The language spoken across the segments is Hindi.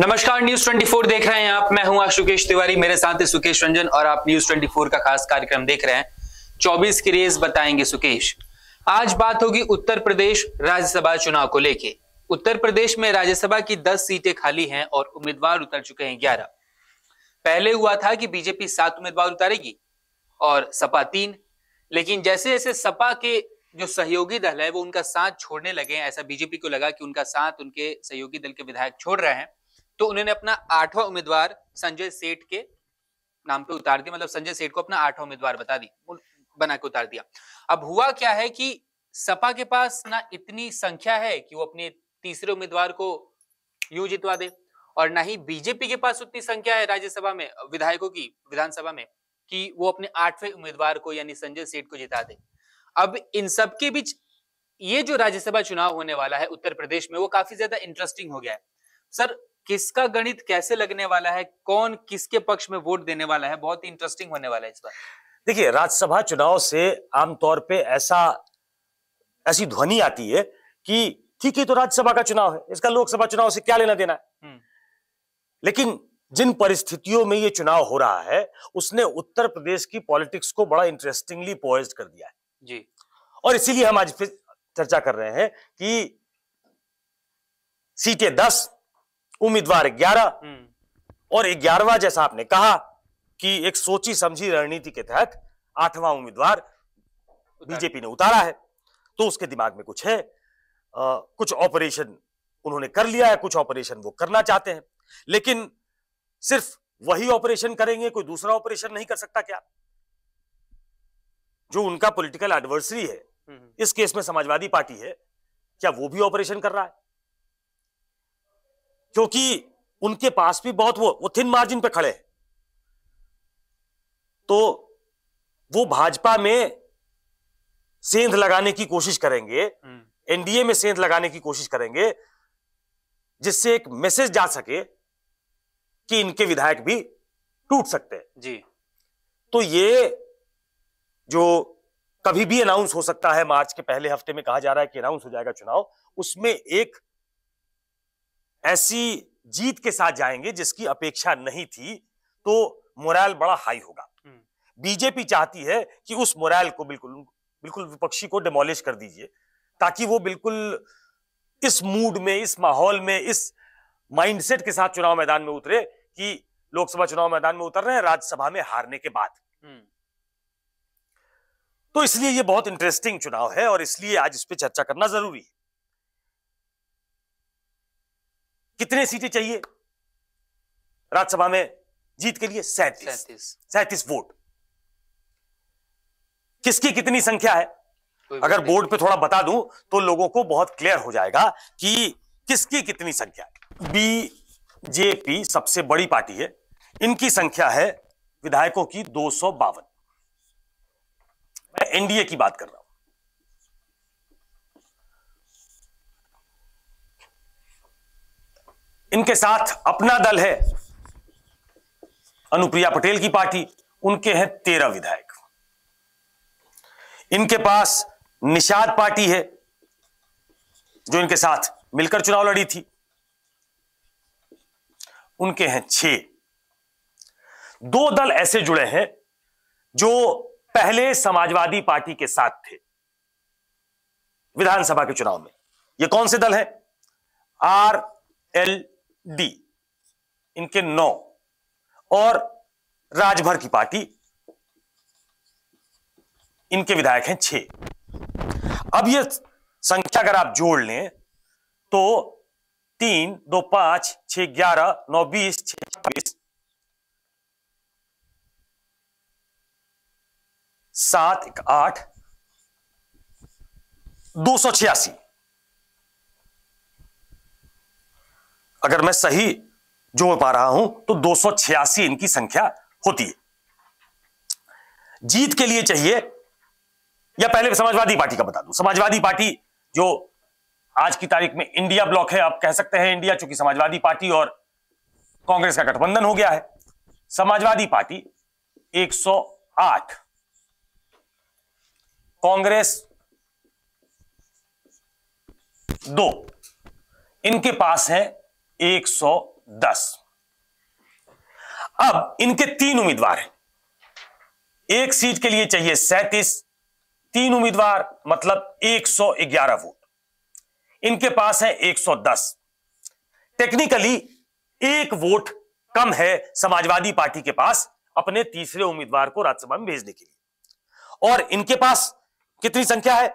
नमस्कार न्यूज 24 देख रहे हैं आप मैं हूं आशुकेश तिवारी मेरे साथ है सुकेश रंजन और आप न्यूज 24 का खास कार्यक्रम देख रहे हैं 24 की रेस बताएंगे सुकेश आज बात होगी उत्तर प्रदेश राज्यसभा चुनाव को लेके उत्तर प्रदेश में राज्यसभा की 10 सीटें खाली हैं और उम्मीदवार उतर चुके हैं ग्यारह पहले हुआ था कि बीजेपी सात उम्मीदवार उतारेगी और सपा तीन लेकिन जैसे जैसे सपा के जो सहयोगी दल है वो उनका साथ छोड़ने लगे ऐसा बीजेपी को लगा कि उनका साथ उनके सहयोगी दल के विधायक छोड़ रहे हैं तो उन्होंने अपना आठवां उम्मीदवार संजय सेठ के नाम पे उतार दिया मतलब संजय सेठ को अपना आठवां उम्मीदवार बता दी बना के उतार दिया अब हुआ क्या है कि सपा के पास ना इतनी संख्या है कि वो अपने तीसरे उम्मीदवार को यू जितवा दे और ना ही बीजेपी के पास उतनी संख्या है राज्यसभा में विधायकों की विधानसभा में कि वो अपने आठवें उम्मीदवार को यानी संजय सेठ को जिता दे अब इन सबके बीच ये जो राज्यसभा चुनाव होने वाला है उत्तर प्रदेश में वो काफी ज्यादा इंटरेस्टिंग हो गया है सर किसका गणित कैसे लगने वाला है कौन किसके पक्ष में वोट देने वाला है बहुत ही इंटरेस्टिंग होने वाला है इस बार देखिए राज्यसभा चुनाव से आमतौर पे ऐसा ऐसी ध्वनि आती है कि ठीक है तो राज्यसभा का चुनाव है इसका लोकसभा चुनाव से क्या लेना देना है हम्म। लेकिन जिन परिस्थितियों में ये चुनाव हो रहा है उसने उत्तर प्रदेश की पॉलिटिक्स को बड़ा इंटरेस्टिंगली पोइज कर दिया है जी और इसीलिए हम आज फिर चर्चा कर रहे हैं कि सीटें दस उम्मीदवार ग्यारह हम्म। और ग्यारहवा जैसा आपने कहा कि एक सोची समझी रणनीति के तहत आठवां उम्मीदवार बीजेपी ने उतारा है तो उसके दिमाग में कुछ है आ, कुछ ऑपरेशन उन्होंने कर लिया है कुछ ऑपरेशन वो करना चाहते हैं लेकिन सिर्फ वही ऑपरेशन करेंगे कोई दूसरा ऑपरेशन नहीं कर सकता क्या जो उनका पॉलिटिकल एडवर्सरी है हम्म। इस केस में समाजवादी पार्टी है क्या वो भी ऑपरेशन कर रहा है क्योंकि उनके पास भी बहुत वो वो थिन मार्जिन पे खड़े हैं तो वो भाजपा में सेंध लगाने की कोशिश करेंगे हम्म। एनडीए में सेंध लगाने की कोशिश करेंगे जिससे एक मैसेज जा सके कि इनके विधायक भी टूट सकते हैं जी तो ये जो कभी भी अनाउंस हो सकता है मार्च के पहले हफ्ते में कहा जा रहा है कि अनाउंस हो जाएगा चुनाव उसमें एक ऐसी जीत के साथ जाएंगे जिसकी अपेक्षा नहीं थी तो मोरल बड़ा हाई होगा हम्म। बीजेपी चाहती है कि उस मोरल को बिल्कुल बिल्कुल विपक्षी को डिमोलिश कर दीजिए ताकि वो बिल्कुल इस मूड में इस माहौल में इस माइंडसेट के साथ चुनाव मैदान में उतरे कि लोकसभा चुनाव मैदान में उतर रहे हैं राज्यसभा में हारने के बाद हम्म। तो इसलिए ये बहुत इंटरेस्टिंग चुनाव है और इसलिए आज इस पर चर्चा करना जरूरी है कितने सीटें चाहिए राज्यसभा में जीत के लिए सैतीस सैतीस वोट किसकी कितनी संख्या है अगर बोर्ड पे थोड़ा बता दूं तो लोगों को बहुत क्लियर हो जाएगा कि किसकी कितनी संख्या है बीजेपी सबसे बड़ी पार्टी है इनकी संख्या है विधायकों की दो मैं एनडीए की बात कर रहा हूं इनके साथ अपना दल है अनुप्रिया पटेल की पार्टी उनके हैं तेरह विधायक इनके पास निषाद पार्टी है जो इनके साथ मिलकर चुनाव लड़ी थी उनके हैं छह दो दल ऐसे जुड़े हैं जो पहले समाजवादी पार्टी के साथ थे विधानसभा के चुनाव में ये कौन से दल है आर एल डी इनके नौ और राजभर की पार्टी इनके विधायक हैं छह अब ये संख्या अगर आप जोड़ लें तो तीन दो पांच छह ग्यारह नौ बीस छब्बीस सात एक आठ दो सौ छियासी अगर मैं सही जोड़ पा रहा हूं तो दो इनकी संख्या होती है जीत के लिए चाहिए या पहले समाजवादी पार्टी का बता दूं समाजवादी पार्टी जो आज की तारीख में इंडिया ब्लॉक है आप कह सकते हैं इंडिया चूंकि समाजवादी पार्टी और कांग्रेस का गठबंधन हो गया है समाजवादी पार्टी 108 कांग्रेस दो इनके पास है 110 अब इनके तीन उम्मीदवार हैं एक सीट के लिए चाहिए सैतीस तीन उम्मीदवार मतलब 111 वोट इनके पास है 110 टेक्निकली एक वोट कम है समाजवादी पार्टी के पास अपने तीसरे उम्मीदवार को राज्यसभा में भेजने के लिए और इनके पास कितनी संख्या है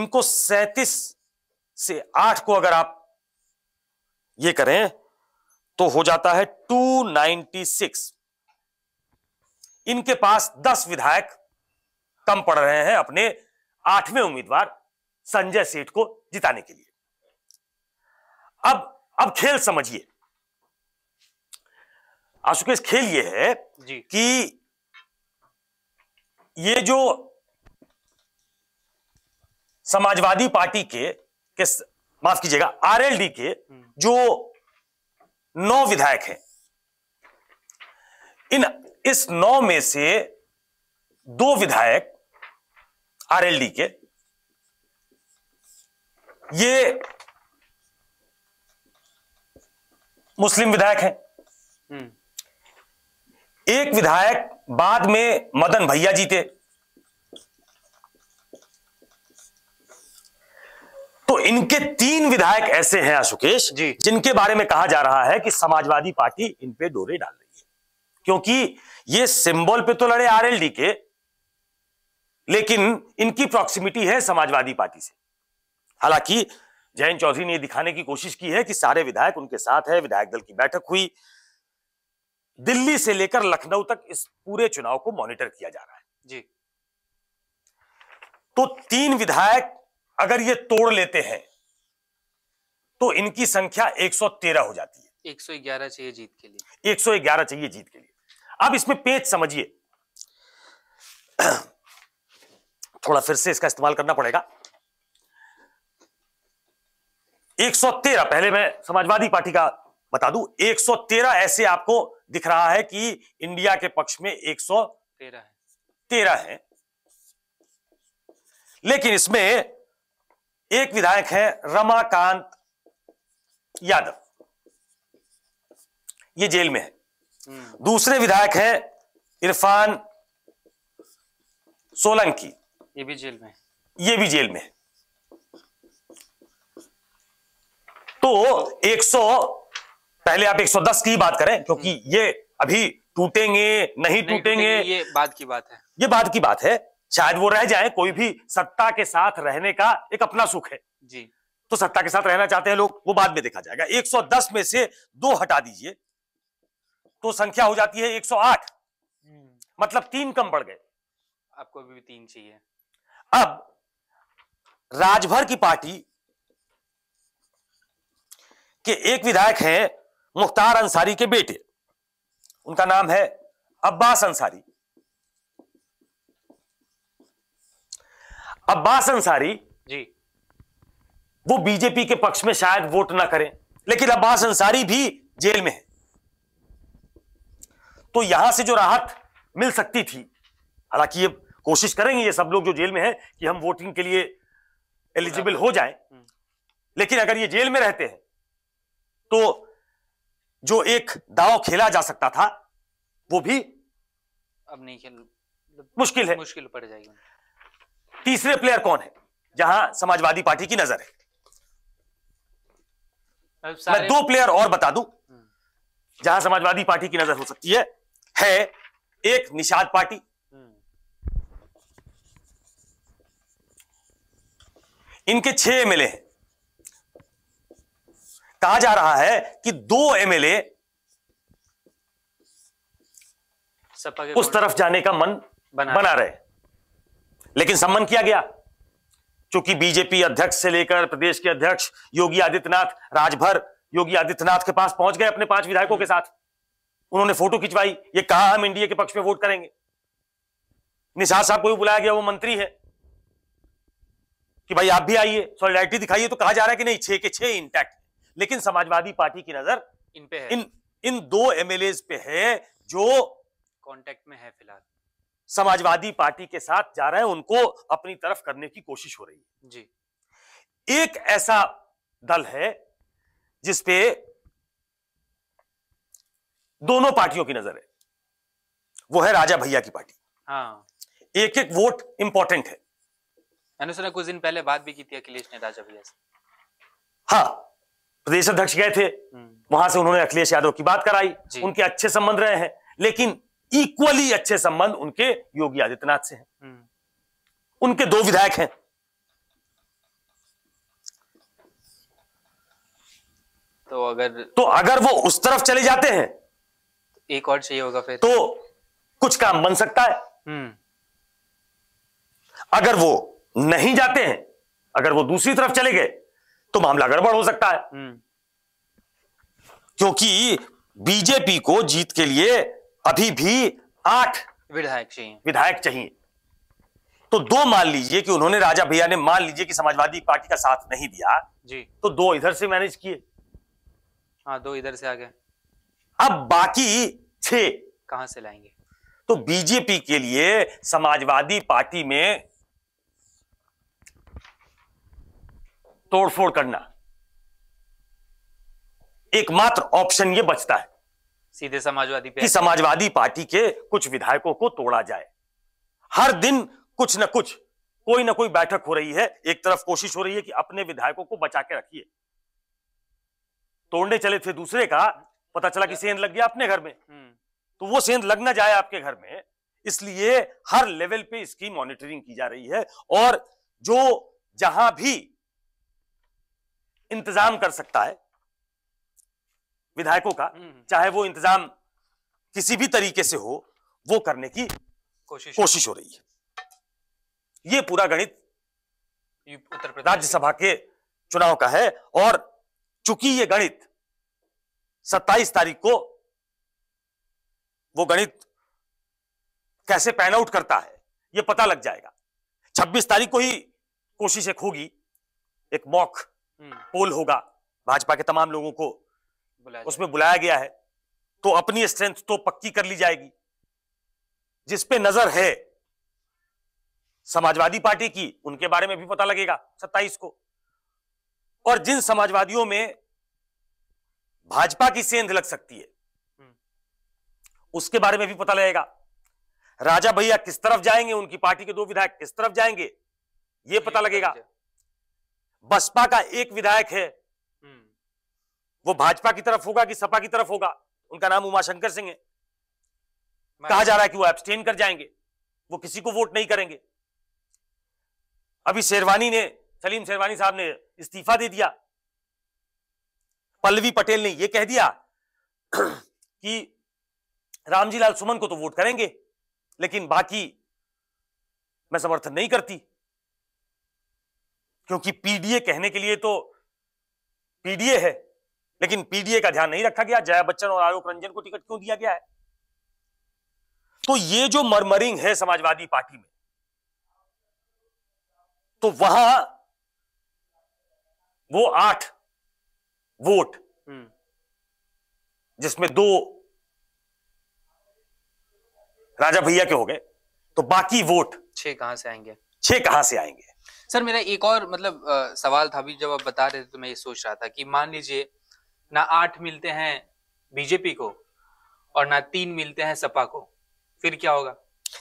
इनको 37 से आठ को अगर आप ये करें तो हो जाता है 296 इनके पास 10 विधायक कम पड़ रहे हैं अपने आठवें उम्मीदवार संजय सेठ को जिताने के लिए अब अब खेल समझिए आशुकेश खेल ये है कि ये जो समाजवादी पार्टी के, के माफ कीजिएगा आरएलडी के जो नौ विधायक हैं इन इस नौ में से दो विधायक आरएलडी के ये मुस्लिम विधायक हैं हम्म। एक विधायक बाद में मदन भैया जीते तो इनके तीन विधायक ऐसे हैं अशोकेश जिनके बारे में कहा जा रहा है कि समाजवादी पार्टी इनपे डोरे डाल रही है क्योंकि ये सिंबल पे तो लड़े आरएलडी के लेकिन इनकी प्रॉक्सिमिटी है समाजवादी पार्टी से हालांकि जयंत चौधरी ने दिखाने की कोशिश की है कि सारे विधायक उनके साथ है विधायक दल की बैठक हुई दिल्ली से लेकर लखनऊ तक इस पूरे चुनाव को मॉनिटर किया जा रहा है जी तो तीन विधायक अगर ये तोड़ लेते हैं तो इनकी संख्या 113 हो जाती है 111 चाहिए जीत के लिए 111 चाहिए जीत के लिए अब इसमें पेज समझिए थोड़ा फिर से इसका इस्तेमाल करना पड़ेगा 113 पहले मैं समाजवादी पार्टी का बता दूं 113 ऐसे आपको दिख रहा है कि इंडिया के पक्ष में 113 है तेरह है लेकिन इसमें एक विधायक है रमाकांत यादव ये जेल में है हम्म। दूसरे विधायक है इरफान सोलंकी ये भी जेल में ये भी जेल में तो 100 पहले आप 110 की बात करें क्योंकि हम्म। ये अभी टूटेंगे नहीं टूटेंगे ये बाद की बात है ये बाद की बात है शायद वो रह जाए कोई भी सत्ता के साथ रहने का एक अपना सुख है जी तो सत्ता के साथ रहना चाहते हैं लोग वो बाद में देखा जाएगा 110 में से दो हटा दीजिए तो संख्या हो जाती है 108 हम्म। मतलब तीन कम बढ़ गए आपको अभी भी तीन चाहिए अब राजभर की पार्टी के एक विधायक हैं मुख्तार अंसारी के बेटे उनका नाम है अब्बास अंसारी अब्बास अंसारी जी वो बीजेपी के पक्ष में शायद वोट ना करें लेकिन अब्बास अंसारी भी जेल में है तो यहां से जो राहत मिल सकती थी हालांकि ये कोशिश करेंगे ये सब लोग जो जेल में हैं कि हम वोटिंग के लिए एलिजिबल हो जाएं लेकिन अगर ये जेल में रहते हैं तो जो एक दाव खेला जा सकता था वो भी अब नहीं खेल मुश्किल है मुश्किल पड़ जाएगी तीसरे प्लेयर कौन है जहां समाजवादी पार्टी की नजर है मैं दो प्लेयर और बता दूं जहां समाजवादी पार्टी की नजर हो सकती है है एक निषाद पार्टी इनके छह एमएलए हैं कहा जा रहा है कि दो एमएलए उस तरफ जाने का मन बना, बना रहे हैं लेकिन सम्मन किया गया क्योंकि बीजेपी अध्यक्ष से लेकर प्रदेश के अध्यक्ष योगी आदित्यनाथ राजभर योगी आदित्यनाथ के पास पहुंच गए अपने पांच विधायकों के साथ उन्होंने फोटो खिंचवाई ये कहा हम एनडीए के पक्ष में वोट करेंगे निषाद साहब को भी बुलाया गया वो मंत्री है कि भाई आप भी आइए सॉलिडारिटी दिखाइए तो कहा जा रहा है कि नहीं छे के छे इंटैक्ट लेकिन समाजवादी पार्टी की नजर इन पे है इन इन दो एमएलए पे है जो कांटेक्ट में है फिलहाल समाजवादी पार्टी के साथ जा रहे हैं उनको अपनी तरफ करने की कोशिश हो रही है जी एक ऐसा दल है जिसपे दोनों पार्टियों की नजर है वो है राजा भैया की पार्टी हाँ। एक एक वोट इंपॉर्टेंट है मैंने सुना कुछ दिन पहले बात भी की थी अखिलेश ने राजा भैया से हाँ प्रदेश अध्यक्ष गए थे हम्म। वहां से उन्होंने अखिलेश यादव की बात कराई उनके अच्छे संबंध रहे हैं लेकिन इक्वली अच्छे संबंध उनके योगी आदित्यनाथ से हैं हम्म। उनके दो विधायक हैं तो अगर तो अगर वो उस तरफ चले जाते हैं एक और चाहिए होगा फिर तो कुछ काम बन सकता है हम्म। अगर वो नहीं जाते हैं अगर वो दूसरी तरफ चले गए तो मामला गड़बड़ हो सकता है हम्म। क्योंकि बीजेपी को जीत के लिए अभी भी आठ विधायक चाहिए विधायक चाहिए तो दो मान लीजिए कि उन्होंने राजा भैया ने मान लीजिए कि समाजवादी पार्टी का साथ नहीं दिया जी तो दो इधर से मैनेज किए हाँ दो इधर से आ गए अब बाकी छे कहां से लाएंगे तो बीजेपी के लिए समाजवादी पार्टी में तोड़फोड़ करना एकमात्र ऑप्शन ये बचता है सीधे समाजवादी कि समाजवादी पार्टी के कुछ विधायकों को तोड़ा जाए हर दिन कुछ न कुछ कोई ना कोई बैठक हो रही है एक तरफ कोशिश हो रही है कि अपने विधायकों को बचा के रखिए तोड़ने चले थे दूसरे का पता चला कि सेंध लग गया अपने घर में हम्म। तो वो सेंध लग ना जाए आपके घर में इसलिए हर लेवल पे इसकी मॉनिटरिंग की जा रही है और जो जहां भी इंतजाम कर सकता है विधायकों का हम्म, हम्म। चाहे वो इंतजाम किसी भी तरीके से हो वो करने की कोशिश कोशिश हो रही है ये पूरा गणित उत्तर प्रदेश राज्यसभा के चुनाव का है और चूंकि ये गणित 27 तारीख को वो गणित कैसे पैन आउट करता है ये पता लग जाएगा 26 तारीख को ही कोशिश एक होगी एक मॉक हम्म। पोल होगा भाजपा के तमाम लोगों को उसमें बुलाया गया है तो अपनी स्ट्रेंथ तो पक्की कर ली जाएगी जिस पे नजर है समाजवादी पार्टी की उनके बारे में भी पता लगेगा सत्ताईस को और जिन समाजवादियों में भाजपा की सेंध लग सकती है हम्म। उसके बारे में भी पता लगेगा राजा भैया किस तरफ जाएंगे उनकी पार्टी के दो विधायक किस तरफ जाएंगे यह पता लगेगा बसपा का एक विधायक है वो भाजपा की तरफ होगा कि सपा की तरफ होगा उनका नाम उमाशंकर सिंह है कहा जा रहा है कि वो एब्सटेन कर जाएंगे वो किसी को वोट नहीं करेंगे अभी शेरवानी ने सलीम शेरवानी साहब ने इस्तीफा दे दिया पल्लवी पटेल ने यह कह दिया कि रामजीलाल सुमन को तो वोट करेंगे लेकिन बाकी मैं समर्थन नहीं करती क्योंकि पीडीए कहने के लिए तो पीडीए है लेकिन पीडीए का ध्यान नहीं रखा गया जया बच्चन और आलोक रंजन को टिकट क्यों दिया गया है तो ये जो मरमरिंग है समाजवादी पार्टी में तो वहां वो आठ वोट हम्म। जिसमें दो राजा भैया के हो गए तो बाकी वोट छह कहां से आएंगे छह कहां से आएंगे सर मेरा एक और मतलब आ, सवाल था अभी जब आप बता रहे थे तो मैं ये सोच रहा था कि मान लीजिए ना आठ मिलते हैं बीजेपी को और ना तीन मिलते हैं सपा को फिर क्या होगा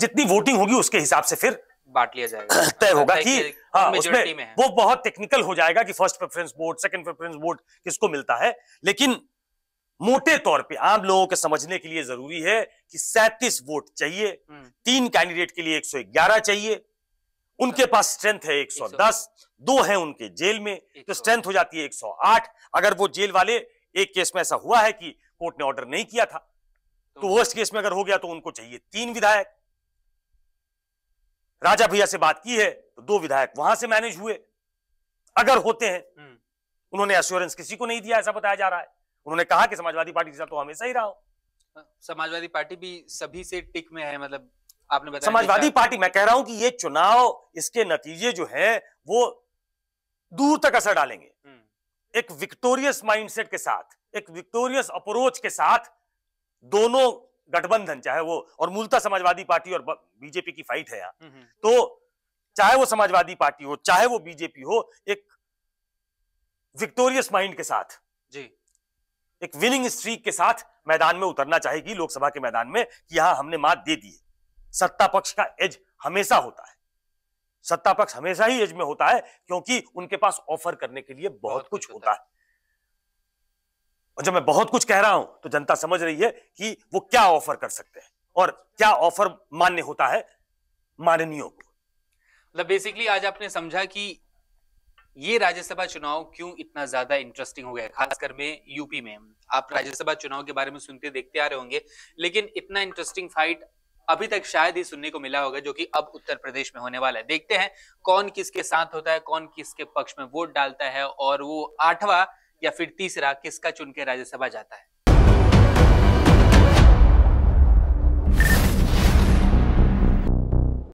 जितनी वोटिंग होगी उसके हिसाब से फिर बांट लिया जाएगा तय होगा कि हाँ, उसमें वो बहुत टेक्निकल हो जाएगा कि first preference vote second preference vote किसको मिलता है लेकिन मोटे तौर पे आम लोगों के समझने के लिए जरूरी है कि 37 वोट चाहिए हम्म। तीन कैंडिडेट के लिए 111 चाहिए उनके पास स्ट्रेंथ है 110 दो हैं उनके जेल में तो स्ट्रेंथ हो जाती है 108 अगर वो जेल वाले एक केस में ऐसा हुआ है कि कोर्ट ने ऑर्डर नहीं किया था तो वर्स्ट तो केस में अगर हो गया तो उनको चाहिए तीन विधायक राजा भैया से बात की है तो दो विधायक वहां से मैनेज हुए अगर होते हैं हम्म। उन्होंने एश्योरेंस किसी को नहीं दिया ऐसा बताया जा रहा है उन्होंने कहा कि समाजवादी पार्टी के साथ तो हमेशा ही रहा हो हाँ, समाजवादी पार्टी भी सभी से टिक में है मतलब आपने बताया समाजवादी पार्टी मैं कह रहा हूं कि ये चुनाव इसके नतीजे जो है वो दूर तक असर डालेंगे हम्म। एक विक्टोरियस माइंडसेट के साथ एक विक्टोरियस अप्रोच के साथ दोनों गठबंधन चाहे वो और मूलता समाजवादी पार्टी और बीजेपी की फाइट है यहाँ हम्म, हम्म। तो चाहे वो समाजवादी पार्टी हो चाहे वो बीजेपी हो एक विक्टोरियस माइंड के साथ जी एक विनिंग स्ट्रीक के साथ मैदान में उतरना चाहेगी लोकसभा के मैदान में कि यहां हमने मात दे दी है सत्ता पक्ष का एज हमेशा होता है सत्ता पक्ष हमेशा ही एज में होता है क्योंकि उनके पास ऑफर करने के लिए बहुत, कुछ होता है और जब मैं बहुत कुछ कह रहा हूं तो जनता समझ रही है कि वो क्या ऑफर कर सकते हैं और क्या ऑफर मान्य होता है माननीय को मतलब बेसिकली आज आपने समझा कि ये राज्यसभा चुनाव क्यों इतना ज्यादा इंटरेस्टिंग हो गया खासकर में यूपी में आप राज्यसभा चुनाव के बारे में सुनते देखते आ रहे होंगे लेकिन इतना इंटरेस्टिंग फाइट अभी तक शायद ही सुनने को मिला होगा जो कि अब उत्तर प्रदेश में होने वाला है देखते हैं कौन किसके साथ होता है कौन किसके पक्ष में वोट डालता है और वो आठवा या फिर तीसरा किसका चुन के राज्यसभा जाता है